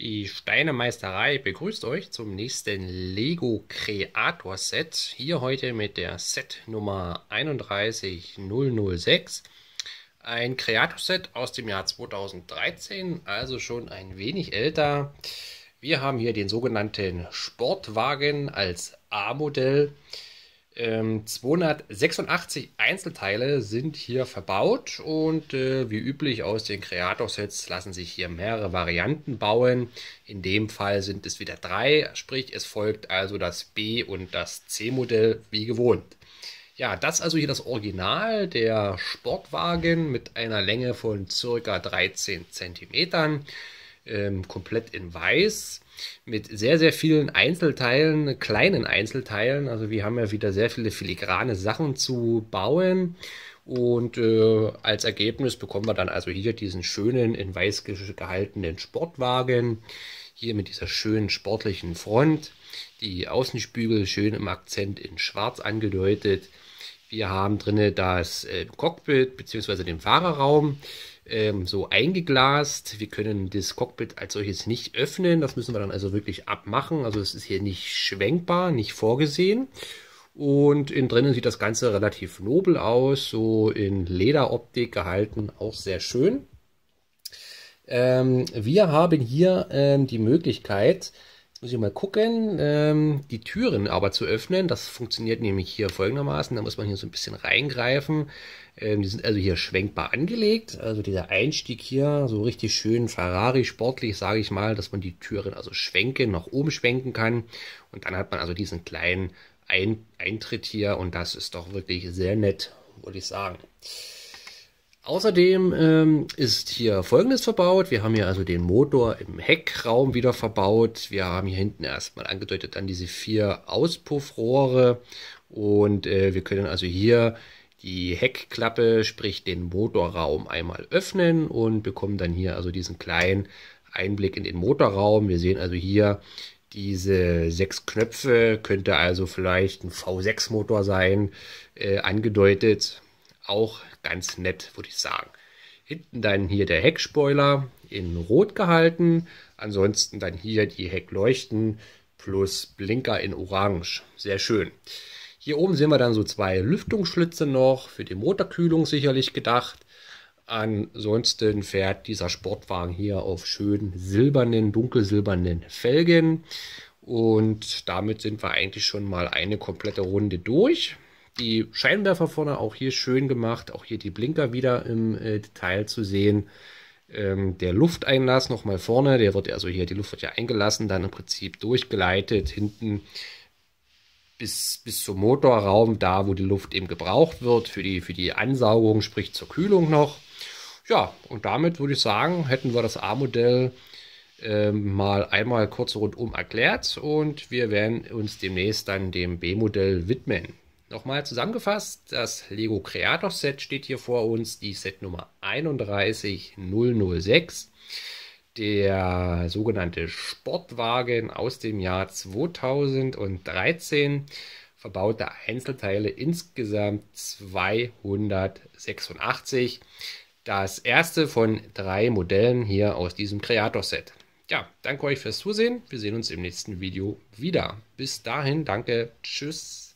Die Steinemeisterei begrüßt euch zum nächsten Lego Creator Set. Hier heute mit der Set Nummer 31006. Ein Creator Set aus dem Jahr 2013, also schon ein wenig älter. Wir haben hier den sogenannten Sportwagen als A-Modell. Ähm, 286 Einzelteile sind hier verbaut und äh, wie üblich aus den Creator-Sets lassen sich hier mehrere Varianten bauen. In dem Fall sind es wieder drei, sprich es folgt also das B- und das C-Modell wie gewohnt. Ja, das also hier das Original, der Sportwagen mit einer Länge von ca. 13 cm ähm, komplett in weiß mit sehr, sehr vielen Einzelteilen, kleinen Einzelteilen. Also wir haben ja wieder sehr viele filigrane Sachen zu bauen. Und äh, als Ergebnis bekommen wir dann also hier diesen schönen, in weiß gehaltenen Sportwagen. Hier mit dieser schönen sportlichen Front. Die Außenspiegel schön im Akzent in schwarz angedeutet. Wir haben drinnen das äh, Cockpit bzw. den Fahrerraum ähm, so eingeglast. Wir können das Cockpit als solches nicht öffnen. Das müssen wir dann also wirklich abmachen. Also es ist hier nicht schwenkbar, nicht vorgesehen. Und in drinnen sieht das Ganze relativ nobel aus, so in Lederoptik gehalten, auch sehr schön. Ähm, wir haben hier ähm, die Möglichkeit, muss ich mal gucken, ähm, die Türen aber zu öffnen. Das funktioniert nämlich hier folgendermaßen. Da muss man hier so ein bisschen reingreifen. Ähm, die sind also hier schwenkbar angelegt. Also dieser Einstieg hier, so richtig schön Ferrari-sportlich, sage ich mal, dass man die Türen also schwenken, nach oben schwenken kann. Und dann hat man also diesen kleinen Ein Eintritt hier und das ist doch wirklich sehr nett, würde ich sagen. Außerdem ähm, ist hier folgendes verbaut. Wir haben hier also den Motor im Heckraum wieder verbaut. Wir haben hier hinten erstmal angedeutet dann diese vier Auspuffrohre. Und äh, wir können also hier die Heckklappe, sprich den Motorraum einmal öffnen und bekommen dann hier also diesen kleinen Einblick in den Motorraum. Wir sehen also hier diese sechs Knöpfe, könnte also vielleicht ein V6-Motor sein, äh, angedeutet auch ganz nett, würde ich sagen. Hinten dann hier der Heckspoiler in Rot gehalten. Ansonsten dann hier die Heckleuchten plus Blinker in Orange. Sehr schön. Hier oben sehen wir dann so zwei Lüftungsschlitze noch, für die Motorkühlung sicherlich gedacht. Ansonsten fährt dieser Sportwagen hier auf schönen silbernen, dunkelsilbernen Felgen. Und damit sind wir eigentlich schon mal eine komplette Runde durch. Die Scheinwerfer vorne auch hier schön gemacht, auch hier die Blinker wieder im äh, Detail zu sehen. Ähm, der Lufteinlass nochmal vorne, der wird also hier, die Luft wird ja eingelassen, dann im Prinzip durchgeleitet, hinten bis, bis zum Motorraum, da wo die Luft eben gebraucht wird, für die, für die Ansaugung, sprich zur Kühlung noch. Ja, und damit würde ich sagen, hätten wir das A-Modell ähm, mal einmal kurz rundum erklärt und wir werden uns demnächst dann dem B-Modell widmen. Nochmal zusammengefasst, das Lego Creator Set steht hier vor uns, die Set Nummer 31006. Der sogenannte Sportwagen aus dem Jahr 2013 verbaute Einzelteile insgesamt 286. Das erste von drei Modellen hier aus diesem Creator Set. Ja, danke euch fürs Zusehen. Wir sehen uns im nächsten Video wieder. Bis dahin, danke, tschüss.